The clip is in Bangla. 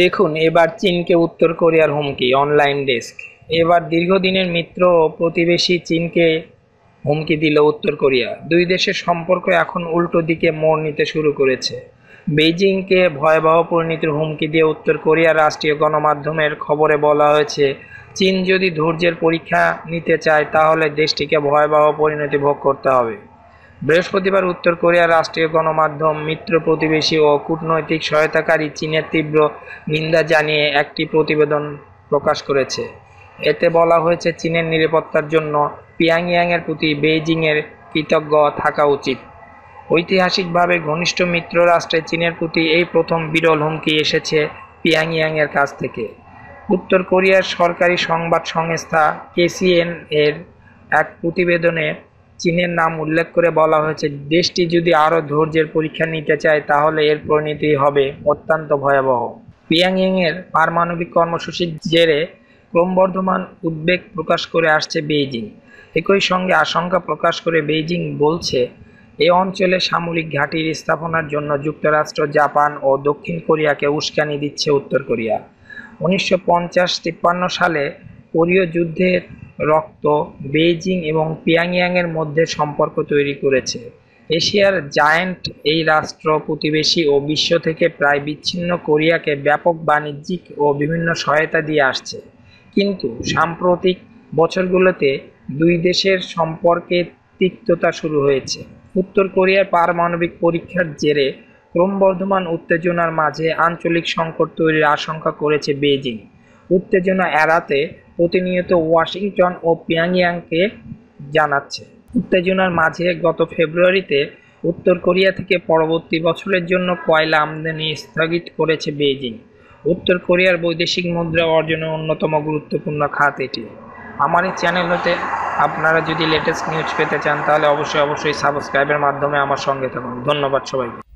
দেখুন এবার চীনকে উত্তর কোরিয়ার হুমকি অনলাইন ডেস্ক এবার দীর্ঘদিনের মিত্র ও প্রতিবেশী চীনকে হুমকি দিল উত্তর কোরিয়া দুই দেশের সম্পর্ক এখন উল্টো দিকে মোড় নিতে শুরু করেছে বেইজিংকে ভয়াবহ পরিণতির হুমকি দিয়ে উত্তর কোরিয়ার রাষ্ট্রীয় গণমাধ্যমের খবরে বলা হয়েছে চীন যদি ধৈর্যের পরীক্ষা নিতে চায় তাহলে দেশটিকে ভয়াবহ পরিণতি ভোগ করতে হবে বৃহস্পতিবার উত্তর কোরিয়ার রাষ্ট্রীয় গণমাধ্যম মিত্র প্রতিবেশী ও কূটনৈতিক সহায়তাকারী চীনের তীব্র নিন্দা জানিয়ে একটি প্রতিবেদন প্রকাশ করেছে এতে বলা হয়েছে চীনের নিরাপত্তার জন্য পিয়াংয়াংয়ের প্রতি বেইজিংয়ের কৃতজ্ঞ থাকা উচিত ঐতিহাসিকভাবে ঘনিষ্ঠ মিত্র রাষ্ট্রে চীনের প্রতি এই প্রথম বিরল হুমকি এসেছে পিয়াংয়াংয়ের কাছ থেকে উত্তর কোরিয়ার সরকারি সংবাদ সংস্থা কেসিএন এর এক প্রতিবেদনে চীনের নাম উল্লেখ করে বলা হয়েছে দেশটি যদি আরও ধৈর্যের পরীক্ষা নিতে চায় তাহলে এর পরিণতি হবে অত্যন্ত ভয়াবহ পিয়াংইংয়ের পারমাণবিক কর্মসূচির জেরে ক্রমবর্ধমান উদ্বেগ প্রকাশ করে আসছে বেইজিং একই সঙ্গে আশঙ্কা প্রকাশ করে বেইজিং বলছে এ অঞ্চলে সামরিক ঘাঁটির স্থাপনার জন্য যুক্তরাষ্ট্র জাপান ও দক্ষিণ কোরিয়াকে উস্কানি দিচ্ছে উত্তর কোরিয়া উনিশশো পঞ্চাশ তিপ্পান্ন সালে কোরীয় যুদ্ধের রক্ত বেইজিং এবং পিয়াংয়াংয়ের মধ্যে সম্পর্ক তৈরি করেছে এশিয়ার জায়ান্ট এই রাষ্ট্র প্রতিবেশী ও বিশ্ব থেকে প্রায় বিচ্ছিন্ন কোরিয়াকে ব্যাপক বাণিজ্যিক ও বিভিন্ন সহায়তা দিয়ে আসছে কিন্তু সাম্প্রতিক বছরগুলোতে দুই দেশের সম্পর্কে তিক্ততা শুরু হয়েছে উত্তর কোরিয়ায় পারমাণবিক পরীক্ষার জেরে ক্রমবর্ধমান উত্তেজনার মাঝে আঞ্চলিক সংকট তৈরির আশঙ্কা করেছে বেজিং উত্তেজনা এড়াতে প্রতিনিয়ত ওয়াশিংটন ও পিয়াংয়াংকে জানাচ্ছে উত্তেজনার মাঝে গত ফেব্রুয়ারিতে উত্তর কোরিয়া থেকে পরবর্তী বছরের জন্য কয়লা আমদানি স্থগিত করেছে বেইজিং উত্তর কোরিয়ার বৈদেশিক মুদ্রা অর্জনের অন্যতম গুরুত্বপূর্ণ খাত এটি আমার এই চ্যানেলতে আপনারা যদি লেটেস্ট নিউজ পেতে চান তাহলে অবশ্যই অবশ্যই সাবস্ক্রাইবের মাধ্যমে আমার সঙ্গে থাকুন ধন্যবাদ সবাইকে